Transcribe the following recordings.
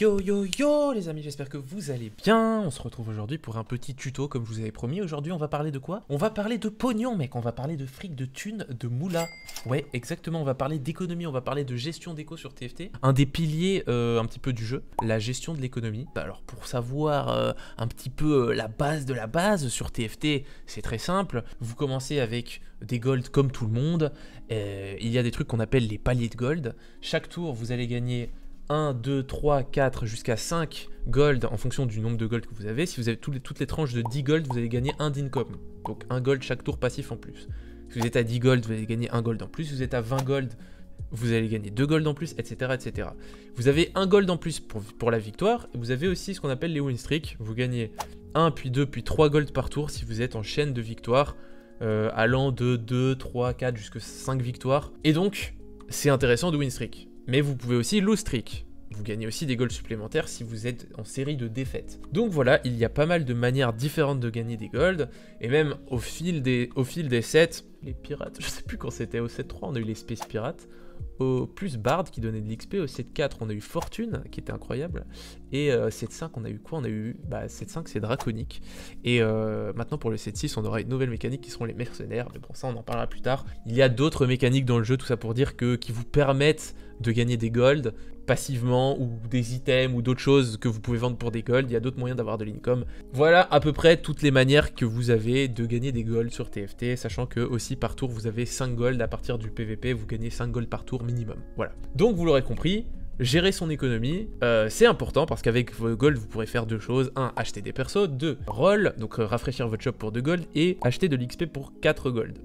Yo yo yo les amis, j'espère que vous allez bien. On se retrouve aujourd'hui pour un petit tuto comme je vous avais promis. Aujourd'hui on va parler de quoi On va parler de pognon mec, on va parler de fric, de thunes, de moula. Ouais exactement, on va parler d'économie, on va parler de gestion d'éco sur TFT. Un des piliers euh, un petit peu du jeu, la gestion de l'économie. Bah, alors pour savoir euh, un petit peu euh, la base de la base sur TFT, c'est très simple. Vous commencez avec des golds comme tout le monde. il y a des trucs qu'on appelle les paliers de gold. Chaque tour vous allez gagner 1, 2, 3, 4 jusqu'à 5 gold en fonction du nombre de gold que vous avez. Si vous avez toutes les, toutes les tranches de 10 gold, vous allez gagner 1 d'income. Donc 1 gold chaque tour passif en plus. Si vous êtes à 10 gold, vous allez gagner 1 gold en plus. Si vous êtes à 20 gold, vous allez gagner 2 gold en plus, etc. Vous avez 1 gold en plus pour, pour la victoire. Vous avez aussi ce qu'on appelle les win streaks. Vous gagnez 1, puis 2, puis 3 gold par tour si vous êtes en chaîne de victoire. Euh, allant de 2, 3, 4 jusqu'à 5 victoires. Et donc, c'est intéressant de win streak. Mais vous pouvez aussi lose streak vous gagnez aussi des golds supplémentaires si vous êtes en série de défaites. Donc voilà, il y a pas mal de manières différentes de gagner des golds, et même au fil des, au fil des sets, les pirates, je sais plus quand c'était, au 7-3 on a eu les Space Pirates, au plus Bard qui donnait de l'XP, au 7-4 on a eu Fortune qui était incroyable, et au euh, 7-5 on a eu quoi On a eu bah, 7-5 c'est draconique, et euh, maintenant pour le 7-6 on aura une nouvelle mécanique qui seront les mercenaires, mais bon ça on en parlera plus tard. Il y a d'autres mécaniques dans le jeu, tout ça pour dire que qui vous permettent de gagner des golds passivement ou des items ou d'autres choses que vous pouvez vendre pour des golds. Il y a d'autres moyens d'avoir de l'income. Voilà à peu près toutes les manières que vous avez de gagner des golds sur TFT, sachant que aussi par tour vous avez 5 golds à partir du PVP, vous gagnez 5 gold par tour minimum. Voilà. Donc vous l'aurez compris, gérer son économie, euh, c'est important parce qu'avec vos gold, vous pourrez faire deux choses. Un, Acheter des persos. Deux, Roll, donc euh, rafraîchir votre shop pour 2 gold. Et acheter de l'XP pour 4 gold.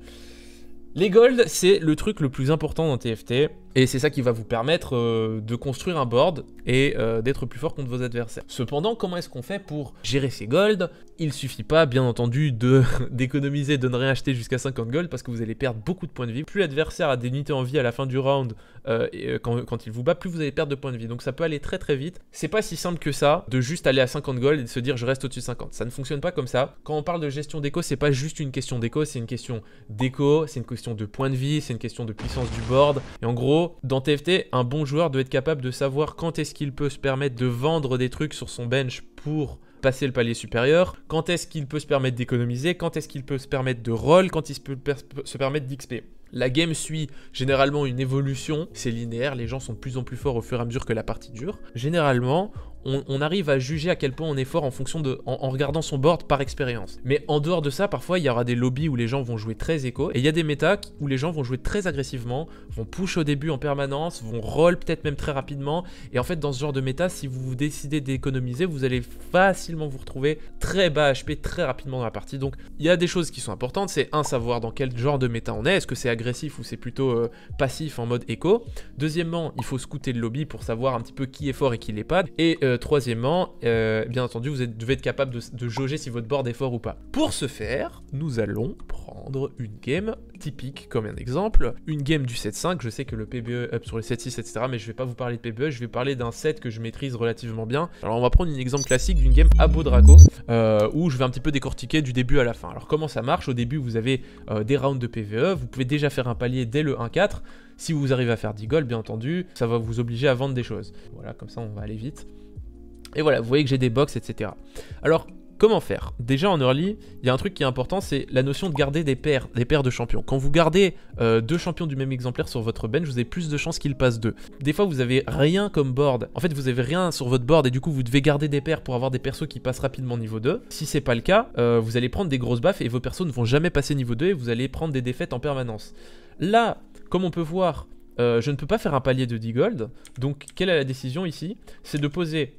Les gold, c'est le truc le plus important dans TFT. Et c'est ça qui va vous permettre euh, de construire un board et euh, d'être plus fort contre vos adversaires. Cependant, comment est-ce qu'on fait pour gérer ces golds Il suffit pas, bien entendu, d'économiser, de, ne rien acheter jusqu'à 50 gold, parce que vous allez perdre beaucoup de points de vie. Plus l'adversaire a des unités en vie à la fin du round euh, quand, il vous bat, plus vous allez perdre de points de vie. Donc ça peut aller très très vite. C'est pas si simple que ça de juste aller à 50 golds et de se dire je reste au-dessus de 50. Ça ne fonctionne pas comme ça. Quand on parle de gestion déco, c'est pas juste une question déco, c'est une question déco, c'est une question de points de vie, c'est une question de puissance du board. Et en gros, dans TFT, un bon joueur doit être capable de savoir quand est-ce qu'il peut se permettre de vendre des trucs sur son bench pour passer le palier supérieur, quand est-ce qu'il peut se permettre d'économiser, quand est-ce qu'il peut se permettre de roll, quand il peut se permettre d'XP. La game suit généralement une évolution, c'est linéaire, les gens sont de plus en plus forts au fur et à mesure que la partie dure. Généralement, on, arrive à juger à quel point on est fort en fonction de, en, regardant son board par expérience. Mais en dehors de ça, parfois il y aura des lobbies où les gens vont jouer très éco, et il y a des méta où les gens vont jouer très agressivement, vont push au début en permanence, vont roll peut-être même très rapidement, et en fait dans ce genre de méta, si vous décidez d'économiser, vous allez facilement vous retrouver très bas HP très rapidement dans la partie. Donc il y a des choses qui sont importantes, c'est un savoir dans quel genre de méta on est, est-ce que c'est agressif ou c'est plutôt euh, passif en mode éco. Deuxièmement, il faut scouter le lobby pour savoir un petit peu qui est fort et qui l'est pas. Et euh, euh, troisièmement, euh, bien entendu, vous devez être capable de, jauger si votre board est fort ou pas. Pour ce faire, nous allons prendre une game typique comme un exemple. Une game du 7-5, je sais que le PBE up sur le 7-6, etc. Mais je ne vais pas vous parler de PBE, je vais parler d'un set que je maîtrise relativement bien. Alors on va prendre un exemple classique d'une game Abo Drago, euh, où je vais un petit peu décortiquer du début à la fin. Alors comment ça marche Au début, vous avez des rounds de PVE, vous pouvez déjà faire un palier dès le 1-4. Si vous arrivez à faire 10 goals, bien entendu, ça va vous obliger à vendre des choses. Voilà, comme ça on va aller vite. Et voilà, vous voyez que j'ai des box, etc. Alors, comment faire Déjà en early, il y a un truc qui est important, c'est la notion de garder des paires, des paires de champions. Quand vous gardez euh, deux champions du même exemplaire sur votre bench, vous avez plus de chances qu'ils passent deux. Des fois, vous avez rien comme board. En fait, vous avez rien sur votre board et du coup, vous devez garder des paires pour avoir des persos qui passent rapidement niveau 2. Si c'est pas le cas, euh, vous allez prendre des grosses baffes et vos persos ne vont jamais passer niveau 2 et vous allez prendre des défaites en permanence. Là, comme on peut voir, euh, je ne peux pas faire un palier de 10 gold. Donc, quelle est la décision ici C'est de poser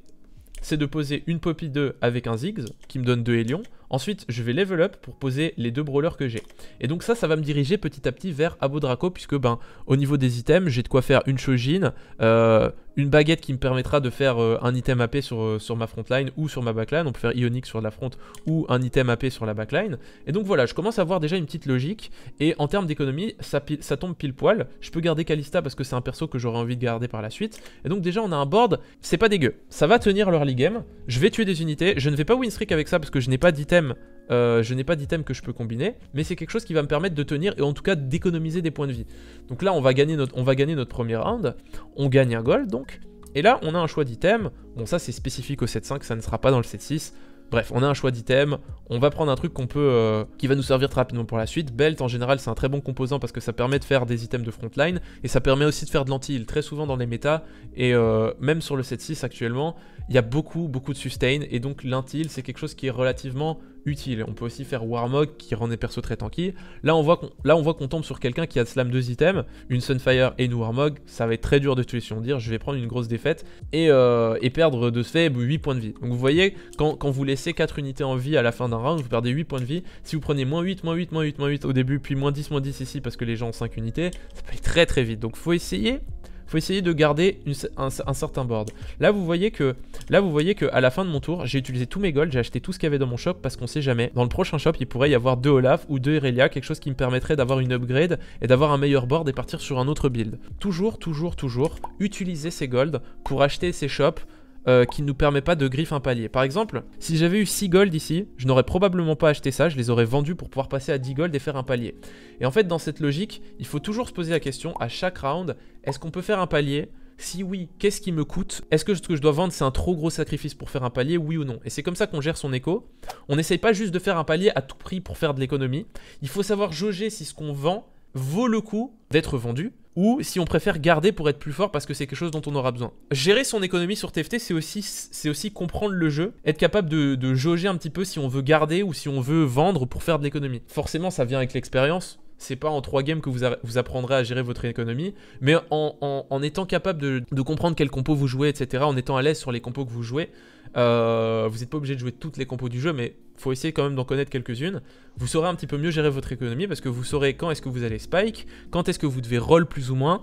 c'est de poser une Poppy 2 avec un Ziggs qui me donne 2 Hélions. Ensuite, je vais level up pour poser les deux brawlers que j'ai. Et donc ça, ça va me diriger petit à petit vers Abo Draco puisque ben, au niveau des items, j'ai de quoi faire une Shojin, euh, une baguette qui me permettra de faire euh, un item AP sur, euh, sur ma frontline ou sur ma backline. On peut faire Ionic sur la front ou un item AP sur la backline. Et donc voilà, je commence à voir déjà une petite logique. Et en termes d'économie, ça, ça, tombe pile poil. Je peux garder Kalista parce que c'est un perso que j'aurais envie de garder par la suite. Et donc déjà, on a un board, c'est pas dégueu. Ça va tenir leur game. Je vais tuer des unités. Je ne vais pas win streak avec ça parce que je n'ai pas d'item euh, je n'ai pas d'item que je peux combiner, mais c'est quelque chose qui va me permettre de tenir et en tout cas d'économiser des points de vie. Donc là, on va gagner notre, on va gagner notre premier round, on gagne un gold donc, et là, on a un choix d'item. Bon, ça c'est spécifique au 7-5, ça ne sera pas dans le 7-6. Bref, on a un choix d'item, on va prendre un truc qu'on peut, euh, qui va nous servir très rapidement pour la suite. Belt en général c'est un très bon composant parce que ça permet de faire des items de frontline et ça permet aussi de faire de l'anti-heal très souvent dans les méta et euh, même sur le 7-6 actuellement, il y a beaucoup beaucoup de sustain et donc lanti c'est quelque chose qui est relativement utile. On peut aussi faire Warmog qui rend des persos très tanky. Là on voit qu'on, tombe sur quelqu'un qui a slam deux items, une Sunfire et une Warmog. Ça va être très dur de tuer si on dire je vais prendre une grosse défaite et, euh, et, perdre de ce fait 8 points de vie. Donc vous voyez, quand, quand vous laissez 4 unités en vie à la fin d'un round, vous perdez 8 points de vie. Si vous prenez moins 8, moins 8, moins 8, moins 8 au début, puis moins 10, moins 10 ici parce que les gens ont 5 unités, ça peut aller très très vite. Donc faut essayer faut essayer de garder un, certain board. Là vous voyez que là vous voyez que à la fin de mon tour, j'ai utilisé tous mes golds, j'ai acheté tout ce qu'il y avait dans mon shop parce qu'on sait jamais. Dans le prochain shop, il pourrait y avoir deux Olaf ou deux Irelia, quelque chose qui me permettrait d'avoir une upgrade et d'avoir un meilleur board et partir sur un autre build. Toujours, toujours, toujours, utiliser ces golds pour acheter ces shops euh, qui ne nous permet pas de griffe un palier. Par exemple, si j'avais eu 6 gold ici, je n'aurais probablement pas acheté ça, je les aurais vendus pour pouvoir passer à 10 gold et faire un palier. Et en fait, dans cette logique, il faut toujours se poser la question à chaque round, est-ce qu'on peut faire un palier si oui, qu'est-ce qui me coûte Est-ce que ce que je dois vendre, c'est un trop gros sacrifice pour faire un palier Oui ou non Et c'est comme ça qu'on gère son écho. On n'essaye pas juste de faire un palier à tout prix pour faire de l'économie. Il faut savoir jauger si ce qu'on vend vaut le coup d'être vendu ou si on préfère garder pour être plus fort parce que c'est quelque chose dont on aura besoin. Gérer son économie sur TFT, c'est aussi, aussi comprendre le jeu, être capable de, de jauger un petit peu si on veut garder ou si on veut vendre pour faire de l'économie. Forcément, ça vient avec l'expérience, c'est pas en 3 games que vous, vous, apprendrez à gérer votre économie, mais en, étant capable de, comprendre quel compo vous jouez, etc., en étant à l'aise sur les compos que vous jouez, euh, vous n'êtes pas obligé de jouer toutes les compos du jeu, mais faut essayer quand même d'en connaître quelques-unes. Vous saurez un petit peu mieux gérer votre économie parce que vous saurez quand est-ce que vous allez spike, quand est-ce que vous devez roll plus ou moins.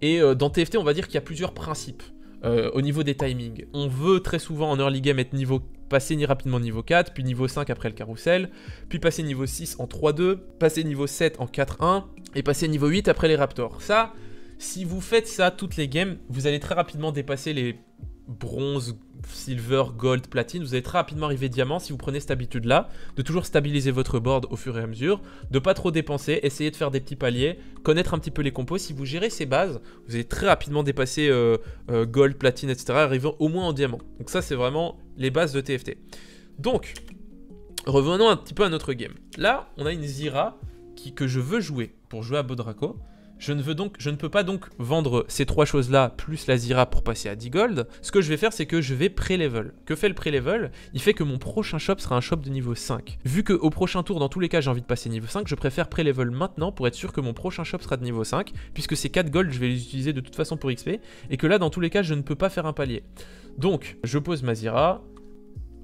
Et euh, dans TFT, on va dire qu'il y a plusieurs principes euh, au niveau des timings. On veut très souvent en early game être niveau passer rapidement niveau 4, puis niveau 5 après le carrousel, puis passer niveau 6 en 3-2, passer niveau 7 en 4-1, et passer niveau 8 après les Raptors. Ça, si vous faites ça toutes les games, vous allez très rapidement dépasser les bronze, silver, gold, platine, vous allez très rapidement arriver diamant si vous prenez cette habitude-là, de toujours stabiliser votre board au fur et à mesure, de pas trop dépenser, essayer de faire des petits paliers, connaître un petit peu les compos. Si vous gérez ces bases, vous allez très rapidement dépasser euh, euh, gold, platine, etc. arrivant au moins en diamant. Donc ça, c'est vraiment les bases de TFT. Donc, revenons un petit peu à notre game. Là, on a une Zira qui, que je veux jouer pour jouer à Bodraco. Je ne, donc, peux pas donc vendre ces trois choses-là plus la Zira pour passer à 10 gold. Ce que je vais faire, c'est que je vais pré-level. Que fait le pré-level Il fait que mon prochain shop sera un shop de niveau 5. Vu que au prochain tour, dans tous les cas, j'ai envie de passer niveau 5, je préfère pré-level maintenant pour être sûr que mon prochain shop sera de niveau 5, puisque ces 4 gold, je vais les utiliser de toute façon pour XP, et que là, dans tous les cas, je ne peux pas faire un palier. Donc, je pose ma Zira,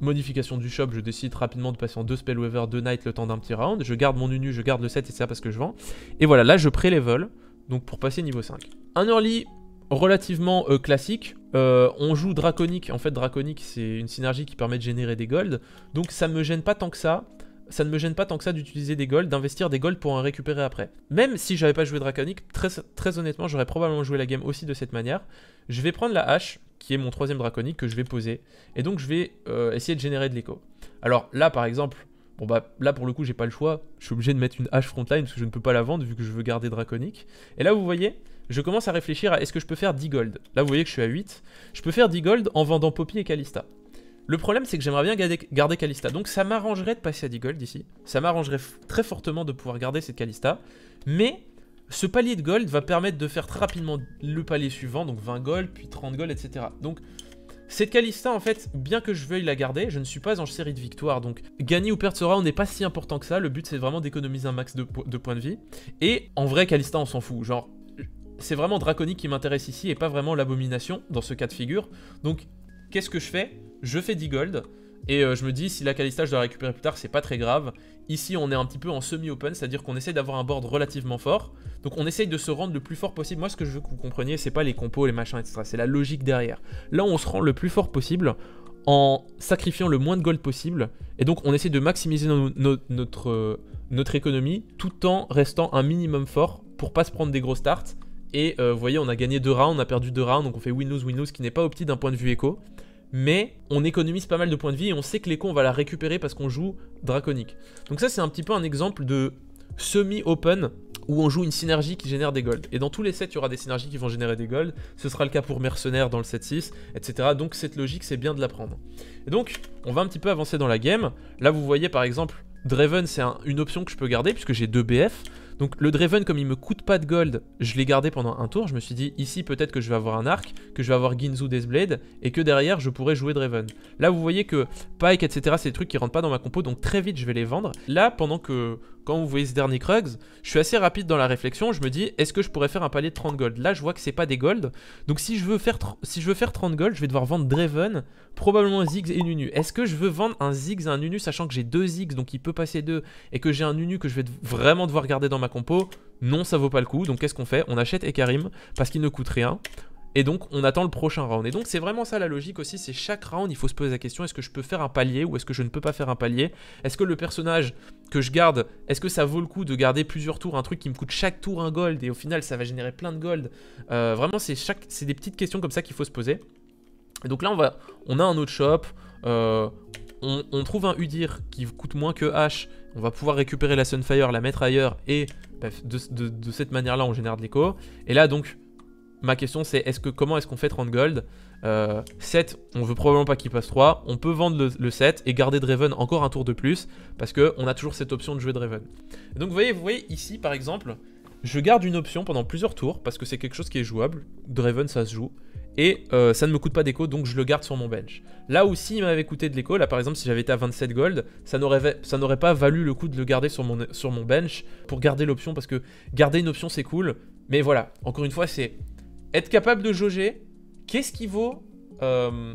modification du shop, je décide rapidement de passer en 2 Spellweaver, 2 Knight le temps d'un petit round. Je garde mon Unu, je garde le 7, etc. parce que je vends. Et voilà, là je pré-level donc pour passer niveau 5. Un early relativement euh, classique. Euh, on joue draconique. En fait, draconique, c'est une synergie qui permet de générer des golds. Donc ça me gêne pas tant que ça. Ça ne me gêne pas tant que ça d'utiliser des golds, d'investir des golds pour en récupérer après. Même si j'avais pas joué draconique, très, très honnêtement, j'aurais probablement joué la game aussi de cette manière. Je vais prendre la hache, qui est mon troisième draconique, que je vais poser. Et donc je vais euh, essayer de générer de l'écho. Alors là, par exemple, Bon bah là pour le coup j'ai pas le choix, je suis obligé de mettre une hache frontline parce que je ne peux pas la vendre vu que je veux garder draconique. Et là vous voyez, je commence à réfléchir à est-ce que je peux faire 10 gold. Là vous voyez que je suis à 8, je peux faire 10 gold en vendant Poppy et kalista. Le problème c'est que j'aimerais bien garder, garder, donc ça m'arrangerait de passer à 10 gold ici, ça m'arrangerait très fortement de pouvoir garder cette Calista, mais ce palier de gold va permettre de faire très rapidement le palier suivant, donc 20 gold, puis 30 gold, etc. Donc cette Calista, en fait, bien que je veuille la garder, je ne suis pas en série de victoires. donc gagner ou perdre ce round n'est pas si important que ça. Le but, c'est vraiment d'économiser un max de, points de vie. Et en vrai, Calista, on s'en fout. Genre, c'est vraiment Draconique qui m'intéresse ici et pas vraiment l'abomination dans ce cas de figure. Donc, qu'est-ce que je fais Je fais 10 gold. Et euh, je me dis, si la Calista, je la récupérer plus tard, c'est pas très grave. Ici, on est un petit peu en semi-open, c'est-à-dire qu'on essaie d'avoir un board relativement fort. Donc on essaye de se rendre le plus fort possible. Moi, ce que je veux que vous compreniez, c'est pas les compos, les machins, etc. C'est la logique derrière. Là, on se rend le plus fort possible en sacrifiant le moins de gold possible. Et donc, on essaie de maximiser notre, euh, notre économie tout en restant un minimum fort pour pas se prendre des gros starts. Et euh, vous voyez, on a gagné deux rounds, on a perdu deux rounds, donc on fait win-lose, win qui n'est pas opti d'un point de vue éco mais on économise pas mal de points de vie et on sait que l'écho on va la récupérer parce qu'on joue draconique. Donc ça c'est un petit peu un exemple de semi-open où on joue une synergie qui génère des golds. Et dans tous les sets, il y aura des synergies qui vont générer des golds. Ce sera le cas pour mercenaires dans le set 6 etc. Donc cette logique, c'est bien de la prendre. Et donc, on va un petit peu avancer dans la game. Là, vous voyez par exemple, Draven, c'est une option que je peux garder puisque j'ai 2 BF. Donc le Draven, comme il me coûte pas de gold, je l'ai gardé pendant un tour. Je me suis dit, ici peut-être que je vais avoir un arc, que je vais avoir Ginzu Deathblade, et que derrière je pourrais jouer Draven. Là vous voyez que Pike, etc, c'est des trucs qui rentrent pas dans ma compo, donc très vite je vais les vendre. Là, pendant que quand vous voyez ce dernier Krugs, je suis assez rapide dans la réflexion, je me dis est-ce que je pourrais faire un palier de 30 gold Là je vois que c'est pas des golds. donc si je veux faire, si je veux faire 30 gold, je vais devoir vendre Draven, probablement Ziggs et Nunu. Est-ce que je veux vendre un Ziggs et un Nunu sachant que j'ai deux Ziggs donc il peut passer deux et que j'ai un Nunu que je vais vraiment devoir garder dans ma compo Non ça vaut pas le coup, donc qu'est-ce qu'on fait On achète Ekarim parce qu'il ne coûte rien, et donc, on attend le prochain round. Et donc, c'est vraiment ça la logique aussi. C'est chaque round, il faut se poser la question est-ce que je peux faire un palier ou est-ce que je ne peux pas faire un palier Est-ce que le personnage que je garde, est-ce que ça vaut le coup de garder plusieurs tours Un truc qui me coûte chaque tour un gold et au final, ça va générer plein de gold. Euh, vraiment, c'est chaque... des petites questions comme ça qu'il faut se poser. Et donc là, on, va... on a un autre shop. Euh, on, trouve un Udir qui coûte moins que H, on va pouvoir récupérer la Sunfire, la mettre ailleurs, et bah, de, de, cette manière-là, on génère de l'écho. Et là, donc, ma question c'est est-ce que comment est-ce qu'on fait 30 gold 7, euh, on veut probablement pas qu'il passe 3. On peut vendre le, 7 et garder Draven encore un tour de plus parce qu'on a toujours cette option de jouer Draven. donc vous voyez, vous voyez ici par exemple, je garde une option pendant plusieurs tours parce que c'est quelque chose qui est jouable. Draven ça se joue. Et euh, ça ne me coûte pas d'écho, donc je le garde sur mon bench. Là aussi, il m'avait coûté de l'écho. Là, par exemple, si j'avais été à 27 gold, ça n'aurait pas valu le coup de le garder sur mon, sur mon bench pour garder l'option, parce que garder une option, c'est cool. Mais voilà, encore une fois, c'est être capable de jauger, qu'est-ce qui vaut... Euh,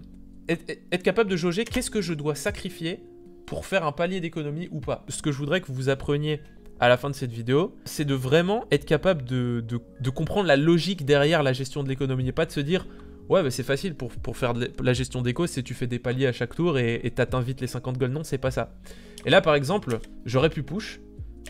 être, capable de jauger, qu'est-ce que je dois sacrifier pour faire un palier d'économie ou pas. Ce que je voudrais que vous appreniez à la fin de cette vidéo, c'est de vraiment être capable de, comprendre la logique derrière la gestion de l'économie et pas de se dire... Ouais, mais c'est facile pour, faire la gestion d'éco, c'est tu fais des paliers à chaque tour et t'atteins vite les 50 gold. Non, c'est pas ça. Et là, par exemple, j'aurais pu push.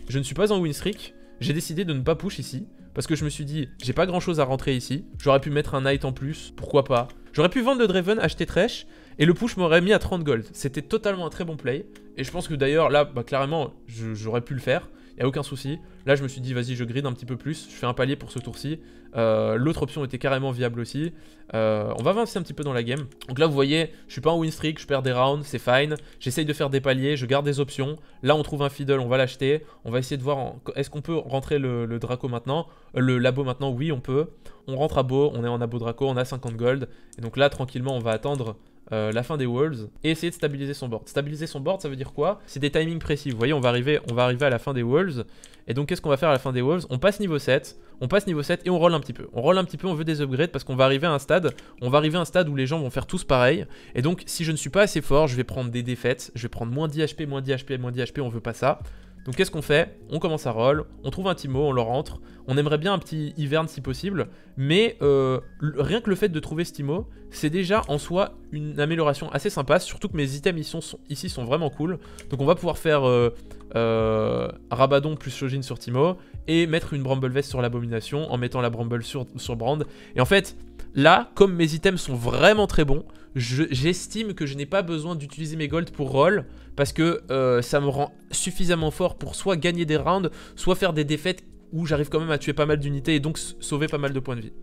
Je ne suis pas en win streak. J'ai décidé de ne pas push ici parce que je me suis dit, j'ai pas grand chose à rentrer ici. J'aurais pu mettre un Knight en plus, pourquoi pas. J'aurais pu vendre le Draven, acheter Thresh. et le push m'aurait mis à 30 gold. C'était totalement un très bon play. Et je pense que d'ailleurs, là, bah, clairement, j'aurais pu le faire il a aucun souci. Là, je me suis dit, vas-y, je grid un petit peu plus, je fais un palier pour ce tour-ci. Euh, l'autre option était carrément viable aussi. Euh, on va avancer un petit peu dans la game. Donc là, vous voyez, je suis pas en win streak, je perds des rounds, c'est fine. J'essaye de faire des paliers, je garde des options. Là, on trouve un fiddle, on va l'acheter. On va essayer de voir, est-ce qu'on peut rentrer le, Draco maintenant euh, Le labo maintenant, oui, on peut. On rentre à Beau, on est en abo Draco, on a 50 gold. Et donc là, tranquillement, on va attendre euh, la fin des walls et essayer de stabiliser son board. Stabiliser son board, ça veut dire quoi C'est des timings précis. Vous voyez, on va arriver, on va arriver à la fin des walls. Et donc, qu'est-ce qu'on va faire à la fin des walls On passe niveau 7, on passe niveau 7 et on roll un petit peu. On roll un petit peu, on veut des upgrades parce qu'on va arriver à un stade, on va arriver à un stade où les gens vont faire tous pareil. Et donc, si je ne suis pas assez fort, je vais prendre des défaites, je vais prendre moins d'HP, moins d'HP, moins d'HP. on veut pas ça. Donc qu'est-ce qu'on fait On commence à roll, on trouve un Timo, on le rentre. On aimerait bien un petit hiverne si possible, mais euh, rien que le fait de trouver ce Timo, c'est déjà en soi une amélioration assez sympa, surtout que mes items ici sont, vraiment cool. Donc on va pouvoir faire euh, euh, Rabadon plus Shojin sur Timo, et mettre une Bramble Vest sur l'abomination, en mettant la Bramble sur, Brand. Et en fait, là, comme mes items sont vraiment très bons, j'estime que je n'ai pas besoin d'utiliser mes golds pour roll, parce que euh, ça me rend suffisamment fort pour soit gagner des rounds, soit faire des défaites où j'arrive quand même à tuer pas mal d'unités et donc sauver pas mal de points de vie.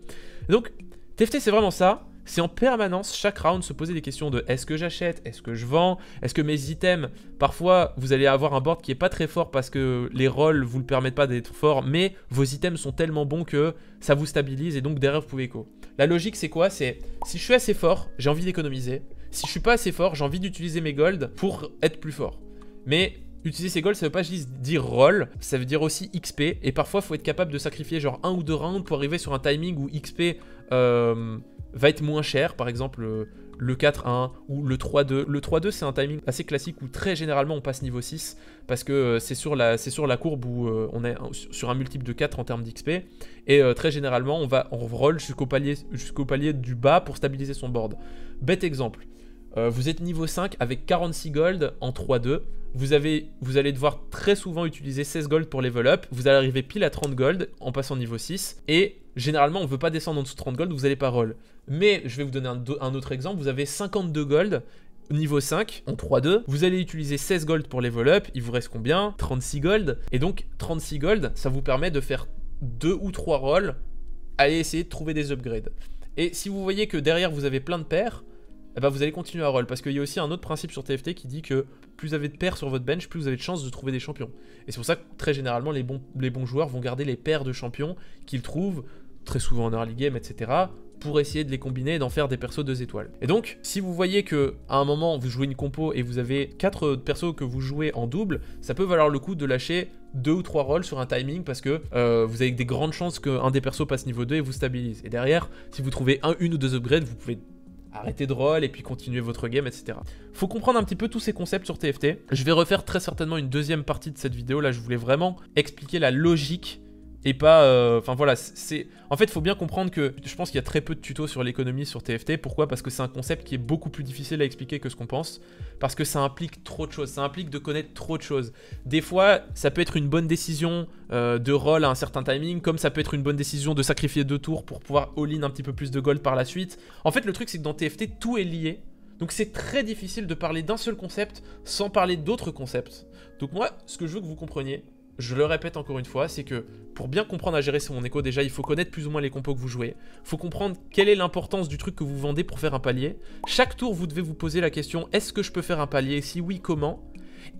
Donc TFT c'est vraiment ça, c'est en permanence, chaque round, se poser des questions de est-ce que j'achète, est-ce que je vends, est-ce que mes items, parfois vous allez avoir un board qui est pas très fort parce que les rolls vous le permettent pas d'être fort, mais vos items sont tellement bons que ça vous stabilise et donc derrière vous pouvez écho. La logique c'est quoi C'est si je suis assez fort, j'ai envie d'économiser, si je suis pas assez fort, j'ai envie d'utiliser mes golds pour être plus fort. Mais utiliser ces golds, ça veut pas juste dire roll, ça veut dire aussi XP. Et parfois, faut être capable de sacrifier genre un ou deux rounds pour arriver sur un timing où XP euh, va être moins cher. Par exemple, le 4-1 ou le 3-2. Le 3-2, c'est un timing assez classique où très généralement on passe niveau 6 parce que euh, c'est sur, la, sur la courbe où euh, on est sur un multiple de 4 en termes d'XP. Et très généralement, on va on roll jusqu'au palier, jusqu'au palier du bas pour stabiliser son board. Bête exemple. Euh, vous êtes niveau 5 avec 46 gold en 3-2. Vous, vous allez devoir très souvent utiliser 16 gold pour level up. Vous allez arriver pile à 30 gold en passant niveau 6. Et généralement, on ne veut pas descendre en dessous de 30 gold, vous allez pas roll. Mais je vais vous donner un, autre exemple. Vous avez 52 gold niveau 5 en 3-2. Vous allez utiliser 16 gold pour level up. Il vous reste combien 36 gold. Et donc, 36 gold, ça vous permet de faire 2 ou 3 rolls. Allez essayer de trouver des upgrades. Et si vous voyez que derrière, vous avez plein de paires eh ben, vous allez continuer à roll. Parce qu'il y a aussi un autre principe sur TFT qui dit que plus vous avez de paires sur votre bench, plus vous avez de chances de trouver des champions. Et c'est pour ça que très généralement, les bons, les bons joueurs vont garder les paires de champions qu'ils trouvent, très souvent en early game, etc., pour essayer de les combiner et d'en faire des persos deux étoiles. Et donc, si vous voyez que à un moment vous jouez une compo et vous avez 4 persos que vous jouez en double, ça peut valoir le coup de lâcher 2 ou 3 rolls sur un timing parce que euh, vous avez des grandes chances qu'un des persos passe niveau 2 et vous stabilise. Et derrière, si vous trouvez un, une ou deux upgrades, vous pouvez arrêtez de rôle et puis continuez votre game, etc. Faut comprendre un petit peu tous ces concepts sur TFT. Je vais refaire très certainement une deuxième partie de cette vidéo. Là, je voulais vraiment expliquer la logique et pas... Euh, enfin voilà, c'est... En fait, il faut bien comprendre que je pense qu'il y a très peu de tutos sur l'économie sur TFT. Pourquoi Parce que c'est un concept qui est beaucoup plus difficile à expliquer que ce qu'on pense. Parce que ça implique trop de choses. Ça implique de connaître trop de choses. Des fois, ça peut être une bonne décision euh, de roll à un certain timing, comme ça peut être une bonne décision de sacrifier deux tours pour pouvoir all-in un petit peu plus de gold par la suite. En fait, le truc, c'est que dans TFT, tout est lié. Donc c'est très difficile de parler d'un seul concept sans parler d'autres concepts. Donc moi, ce que je veux que vous compreniez, je le répète encore une fois, c'est que pour bien comprendre à gérer son écho, déjà, il faut connaître plus ou moins les compos que vous jouez. Il faut comprendre quelle est l'importance du truc que vous vendez pour faire un palier. Chaque tour, vous devez vous poser la question est-ce que je peux faire un palier Si oui, comment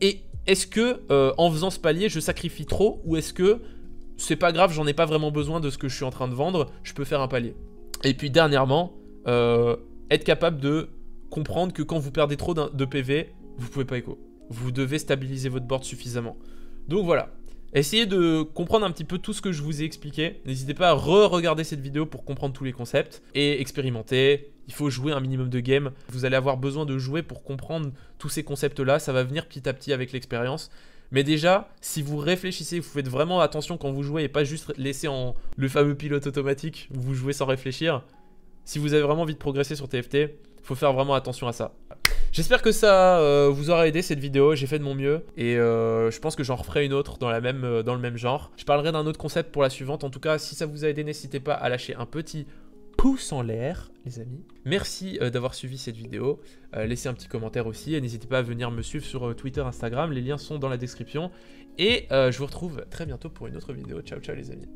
Et est-ce que euh, en faisant ce palier, je sacrifie trop ou est-ce que c'est pas grave, j'en ai pas vraiment besoin de ce que je suis en train de vendre, je peux faire un palier. Et puis dernièrement, euh, être capable de comprendre que quand vous perdez trop de PV, vous pouvez pas écho. Vous devez stabiliser votre board suffisamment. Donc voilà. Essayez de comprendre un petit peu tout ce que je vous ai expliqué. N'hésitez pas à re-regarder cette vidéo pour comprendre tous les concepts et expérimenter. Il faut jouer un minimum de game. Vous allez avoir besoin de jouer pour comprendre tous ces concepts-là. Ça va venir petit à petit avec l'expérience. Mais déjà, si vous réfléchissez, vous faites vraiment attention quand vous jouez et pas juste laisser en le fameux pilote automatique, vous jouez sans réfléchir. Si vous avez vraiment envie de progresser sur TFT, il faut faire vraiment attention à ça. J'espère que ça euh, vous aura aidé cette vidéo, j'ai fait de mon mieux et euh, je pense que j'en referai une autre dans, la même, euh, dans le même genre. Je parlerai d'un autre concept pour la suivante, en tout cas si ça vous a aidé n'hésitez pas à lâcher un petit pouce en l'air les amis. Merci d'avoir suivi cette vidéo, laissez un petit commentaire aussi et n'hésitez pas à venir me suivre sur Twitter, Instagram, les liens sont dans la description et je vous retrouve très bientôt pour une autre vidéo. Ciao ciao les amis.